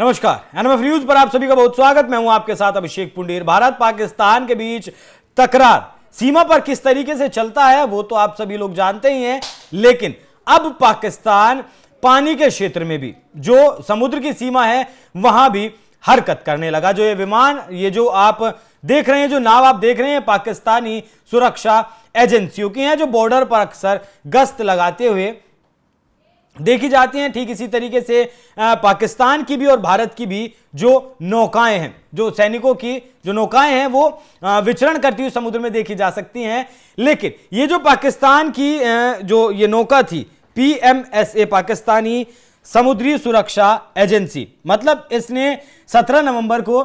नमस्कार NMF news पर आप सभी का बहुत स्वागत मैं हूं आपके साथ अभिषेक पुंडेर भारत पाकिस्तान के बीच तकरार सीमा पर किस तरीके से चलता है वो तो आप सभी लोग जानते ही हैं लेकिन अब पाकिस्तान पानी के क्षेत्र में भी जो समुद्र की सीमा है वहां भी हरकत करने लगा जो ये विमान ये जो आप देख रहे हैं जो नाव आप देख रहे हैं पाकिस्तानी सुरक्षा एजेंसियों की हैं जो बॉर्डर पर अक्सर गश्त लगाते हुए देखी जाती हैं ठीक इसी तरीके से पाकिस्तान की भी और भारत की भी जो नौकाएं हैं जो सैनिकों की जो नौकाएं हैं वो विचरण करती हुई समुद्र में देखी जा सकती हैं लेकिन ये जो पाकिस्तान की जो ये नौका थी पीएमएसए पाकिस्तानी समुद्री सुरक्षा एजेंसी मतलब इसने 17 नवंबर को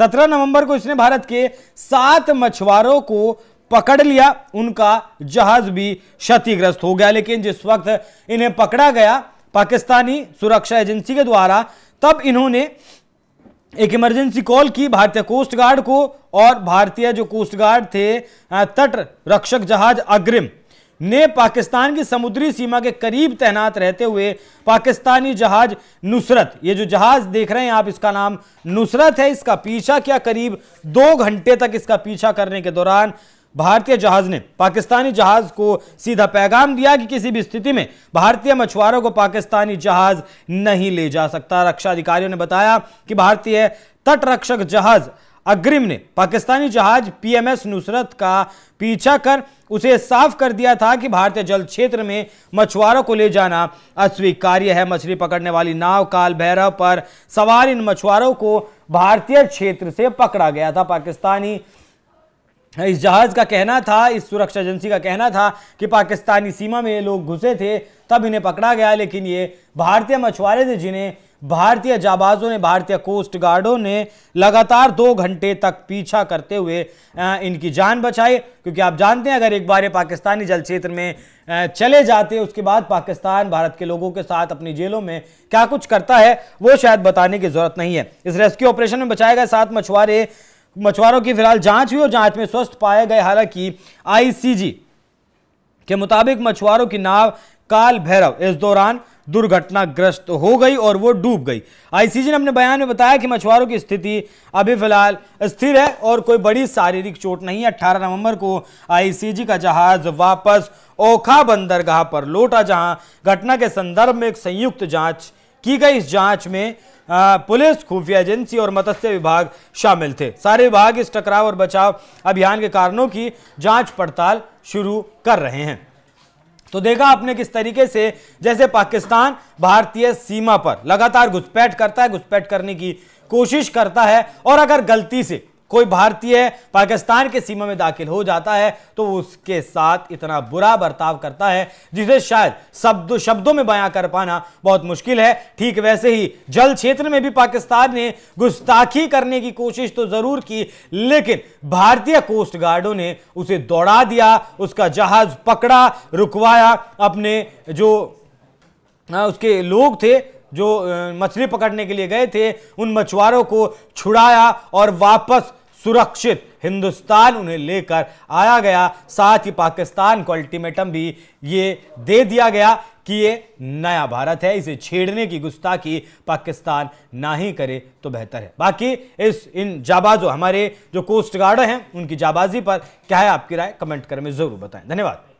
17 नवंबर को इसने भारत के सात मछुआरों को पकड़ लिया उनका जहाज भी क्षतिग्रस्त हो गया लेकिन जिस वक्त इन्हें पकड़ा गया पाकिस्तानी सुरक्षा एजेंसी के द्वारा तब इन्होंने एक इमरजेंसी कॉल की भारतीय कोस्ट गार्ड को और भारतीय जो कोस्ट गार्ड थे तट रक्षक जहाज अग्रिम ने पाकिस्तान की समुद्री सीमा के करीब तैनात रहते हुए पाकिस्तानी जहाज नुसरत ये जो जहाज देख रहे हैं आप इसका नाम नुसरत है इसका पीछा किया करीब दो घंटे तक इसका पीछा करने के दौरान भारतीय जहाज ने पाकिस्तानी जहाज को सीधा पैगाम दिया कि किसी भी स्थिति में भारतीय मछुआरों को पाकिस्तानी जहाज नहीं ले जा सकता रक्षा अधिकारियों ने बताया कि भारतीय तटरक्षक जहाज अग्रिम ने पाकिस्तानी जहाज पीएमएस नुसरत का पीछा कर उसे साफ कर दिया था कि भारतीय जल क्षेत्र में मछुआरों को ले जाना अस्वीकार्य है मछली पकड़ने वाली नाव काल भैरव पर सवार इन मछुआरों को भारतीय क्षेत्र से पकड़ा गया था पाकिस्तानी इस जहाज़ का कहना था इस सुरक्षा एजेंसी का कहना था कि पाकिस्तानी सीमा में ये लोग घुसे थे तब इन्हें पकड़ा गया लेकिन ये भारतीय मछुआरे थे जिन्हें भारतीय जाबाजों ने भारतीय कोस्ट गार्डों ने लगातार दो घंटे तक पीछा करते हुए इनकी जान बचाई क्योंकि आप जानते हैं अगर एक बार ये पाकिस्तानी जल क्षेत्र में चले जाते उसके बाद पाकिस्तान भारत के लोगों के साथ अपनी जेलों में क्या कुछ करता है वो शायद बताने की जरूरत नहीं है इस रेस्क्यू ऑपरेशन में बचाए गए सात मछुआरे मछुआरों की फिलहाल जांच हुई और जांच में स्वस्थ पाए गए हालांकि आईसीजी के मुताबिक मछुआरों की नाव काल भैरव इस दौरान दुर्घटनाग्रस्त हो गई और वो डूब गई आईसीजी ने अपने बयान में बताया कि मछुआरों की स्थिति अभी फिलहाल स्थिर है और कोई बड़ी शारीरिक चोट नहीं है 18 नवंबर को आईसीजी का जहाज वापस ओखा बंदरगाह पर लौटा जहां घटना के संदर्भ में एक संयुक्त जांच की गई इस जांच में पुलिस खुफिया एजेंसी और मत्स्य विभाग शामिल थे सारे विभाग इस टकराव और बचाव अभियान के कारणों की जांच पड़ताल शुरू कर रहे हैं तो देखा आपने किस तरीके से जैसे पाकिस्तान भारतीय सीमा पर लगातार घुसपैठ करता है घुसपैठ करने की कोशिश करता है और अगर गलती से कोई भारतीय पाकिस्तान के सीमा में दाखिल हो जाता है तो उसके साथ इतना बुरा बर्ताव करता है जिसे शायद शब्द शब्दों में बयां कर पाना बहुत मुश्किल है ठीक वैसे ही जल क्षेत्र में भी पाकिस्तान ने गुस्ताखी करने की कोशिश तो जरूर की लेकिन भारतीय कोस्ट गार्डों ने उसे दौड़ा दिया उसका जहाज पकड़ा रुकवाया अपने जो उसके लोग थे जो मछली पकड़ने के लिए गए थे उन मछुआरों को छुड़ाया और वापस सुरक्षित हिंदुस्तान उन्हें लेकर आया गया साथ ही पाकिस्तान को अल्टीमेटम भी ये दे दिया गया कि ये नया भारत है इसे छेड़ने की गुस्ताखी पाकिस्तान ना ही करे तो बेहतर है बाकी इस इन जाबाजों हमारे जो कोस्ट गार्ड हैं उनकी जाबाजी पर क्या है आपकी राय कमेंट कर में ज़रूर बताएं धन्यवाद